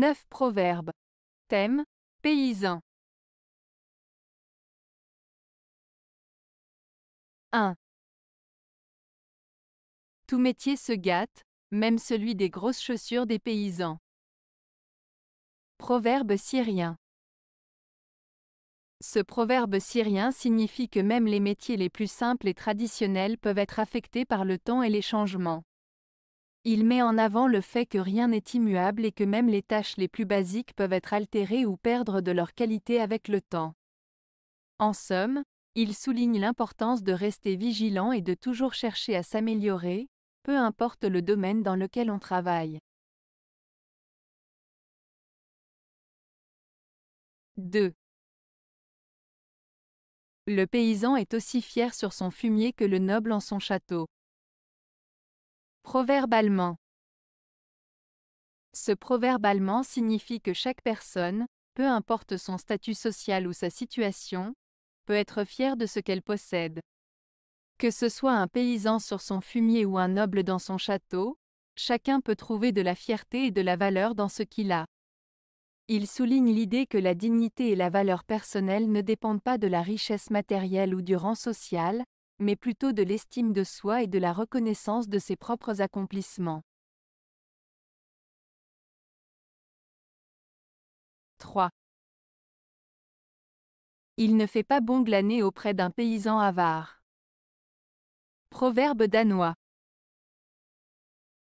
9 proverbes. Thème Paysan. 1. Tout métier se gâte, même celui des grosses chaussures des paysans. Proverbe syrien. Ce proverbe syrien signifie que même les métiers les plus simples et traditionnels peuvent être affectés par le temps et les changements. Il met en avant le fait que rien n'est immuable et que même les tâches les plus basiques peuvent être altérées ou perdre de leur qualité avec le temps. En somme, il souligne l'importance de rester vigilant et de toujours chercher à s'améliorer, peu importe le domaine dans lequel on travaille. 2. Le paysan est aussi fier sur son fumier que le noble en son château. Proverbe allemand. Ce proverbe allemand signifie que chaque personne, peu importe son statut social ou sa situation, peut être fière de ce qu'elle possède. Que ce soit un paysan sur son fumier ou un noble dans son château, chacun peut trouver de la fierté et de la valeur dans ce qu'il a. Il souligne l'idée que la dignité et la valeur personnelle ne dépendent pas de la richesse matérielle ou du rang social, mais plutôt de l'estime de soi et de la reconnaissance de ses propres accomplissements. 3. Il ne fait pas bon glaner auprès d'un paysan avare. Proverbe danois.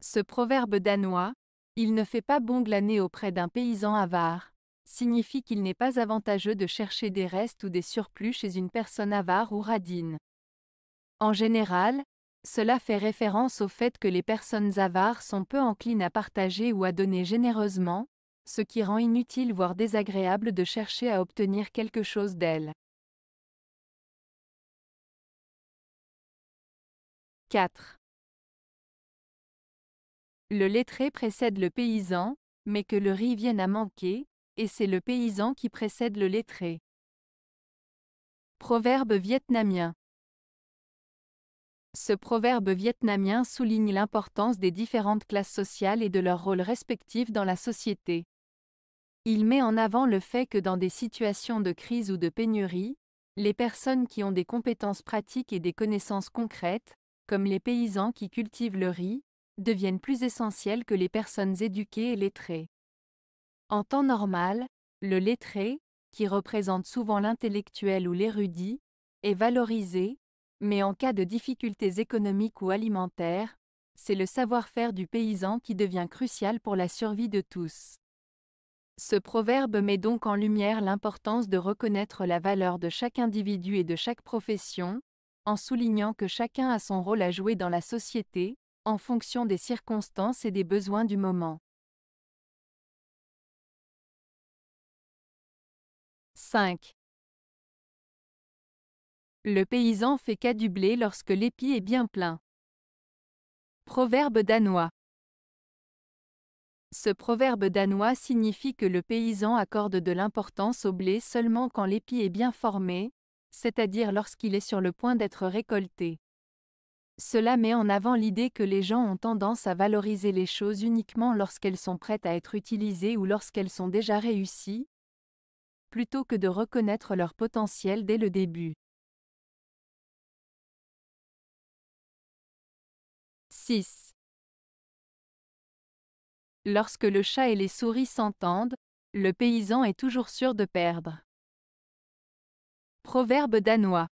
Ce proverbe danois, il ne fait pas bon glaner auprès d'un paysan avare, signifie qu'il n'est pas avantageux de chercher des restes ou des surplus chez une personne avare ou radine. En général, cela fait référence au fait que les personnes avares sont peu enclines à partager ou à donner généreusement, ce qui rend inutile voire désagréable de chercher à obtenir quelque chose d'elles. 4. Le lettré précède le paysan, mais que le riz vienne à manquer, et c'est le paysan qui précède le lettré. Proverbe vietnamien ce proverbe vietnamien souligne l'importance des différentes classes sociales et de leur rôle respectif dans la société. Il met en avant le fait que dans des situations de crise ou de pénurie, les personnes qui ont des compétences pratiques et des connaissances concrètes, comme les paysans qui cultivent le riz, deviennent plus essentielles que les personnes éduquées et lettrées. En temps normal, le lettré, qui représente souvent l'intellectuel ou l'érudit, est valorisé, mais en cas de difficultés économiques ou alimentaires, c'est le savoir-faire du paysan qui devient crucial pour la survie de tous. Ce proverbe met donc en lumière l'importance de reconnaître la valeur de chaque individu et de chaque profession, en soulignant que chacun a son rôle à jouer dans la société, en fonction des circonstances et des besoins du moment. 5. Le paysan fait qu'à du blé lorsque l'épi est bien plein. Proverbe danois. Ce proverbe danois signifie que le paysan accorde de l'importance au blé seulement quand l'épi est bien formé, c'est-à-dire lorsqu'il est sur le point d'être récolté. Cela met en avant l'idée que les gens ont tendance à valoriser les choses uniquement lorsqu'elles sont prêtes à être utilisées ou lorsqu'elles sont déjà réussies, plutôt que de reconnaître leur potentiel dès le début. 6. Lorsque le chat et les souris s'entendent, le paysan est toujours sûr de perdre. Proverbe danois.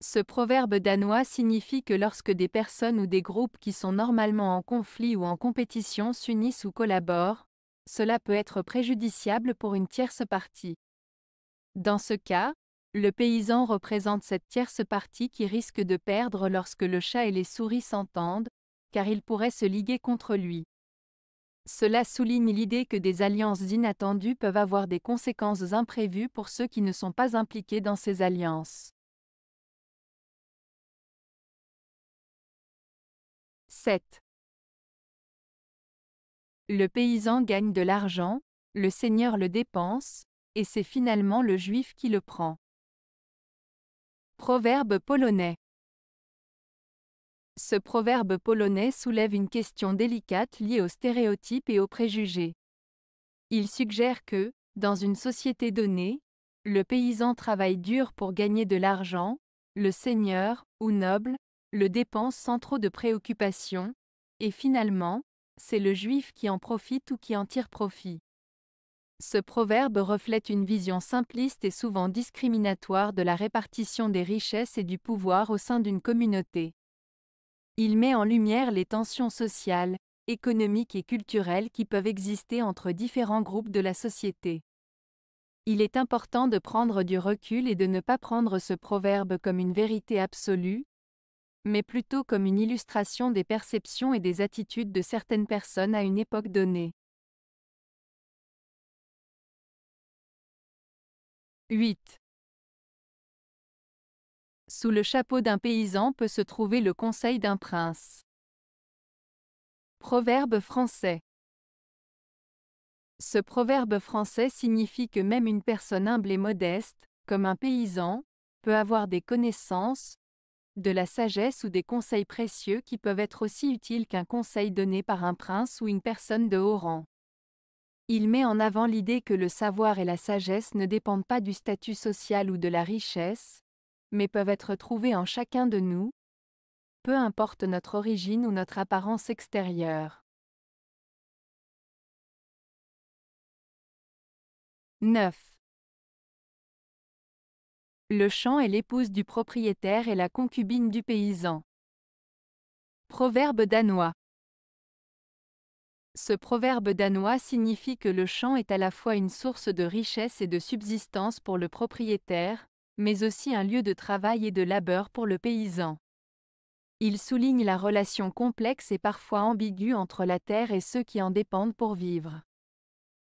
Ce proverbe danois signifie que lorsque des personnes ou des groupes qui sont normalement en conflit ou en compétition s'unissent ou collaborent, cela peut être préjudiciable pour une tierce partie. Dans ce cas, le paysan représente cette tierce partie qui risque de perdre lorsque le chat et les souris s'entendent, car ils pourraient se liguer contre lui. Cela souligne l'idée que des alliances inattendues peuvent avoir des conséquences imprévues pour ceux qui ne sont pas impliqués dans ces alliances. 7. Le paysan gagne de l'argent, le seigneur le dépense, et c'est finalement le juif qui le prend. Proverbe polonais. Ce proverbe polonais soulève une question délicate liée aux stéréotypes et aux préjugés. Il suggère que, dans une société donnée, le paysan travaille dur pour gagner de l'argent, le seigneur, ou noble, le dépense sans trop de préoccupation, et finalement, c'est le juif qui en profite ou qui en tire profit. Ce proverbe reflète une vision simpliste et souvent discriminatoire de la répartition des richesses et du pouvoir au sein d'une communauté. Il met en lumière les tensions sociales, économiques et culturelles qui peuvent exister entre différents groupes de la société. Il est important de prendre du recul et de ne pas prendre ce proverbe comme une vérité absolue, mais plutôt comme une illustration des perceptions et des attitudes de certaines personnes à une époque donnée. 8. Sous le chapeau d'un paysan peut se trouver le conseil d'un prince. Proverbe français. Ce proverbe français signifie que même une personne humble et modeste, comme un paysan, peut avoir des connaissances, de la sagesse ou des conseils précieux qui peuvent être aussi utiles qu'un conseil donné par un prince ou une personne de haut rang. Il met en avant l'idée que le savoir et la sagesse ne dépendent pas du statut social ou de la richesse, mais peuvent être trouvés en chacun de nous, peu importe notre origine ou notre apparence extérieure. 9. Le champ est l'épouse du propriétaire et la concubine du paysan. Proverbe danois. Ce proverbe danois signifie que le champ est à la fois une source de richesse et de subsistance pour le propriétaire, mais aussi un lieu de travail et de labeur pour le paysan. Il souligne la relation complexe et parfois ambiguë entre la terre et ceux qui en dépendent pour vivre.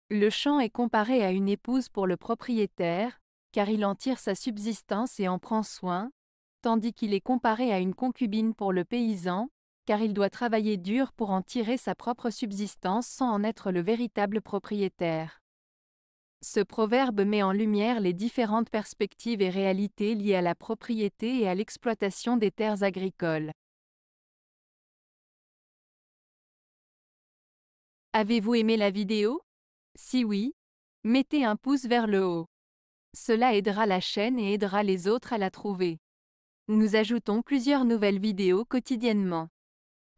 Le champ est comparé à une épouse pour le propriétaire, car il en tire sa subsistance et en prend soin, tandis qu'il est comparé à une concubine pour le paysan, car il doit travailler dur pour en tirer sa propre subsistance sans en être le véritable propriétaire. Ce proverbe met en lumière les différentes perspectives et réalités liées à la propriété et à l'exploitation des terres agricoles. Avez-vous aimé la vidéo Si oui, mettez un pouce vers le haut. Cela aidera la chaîne et aidera les autres à la trouver. Nous ajoutons plusieurs nouvelles vidéos quotidiennement.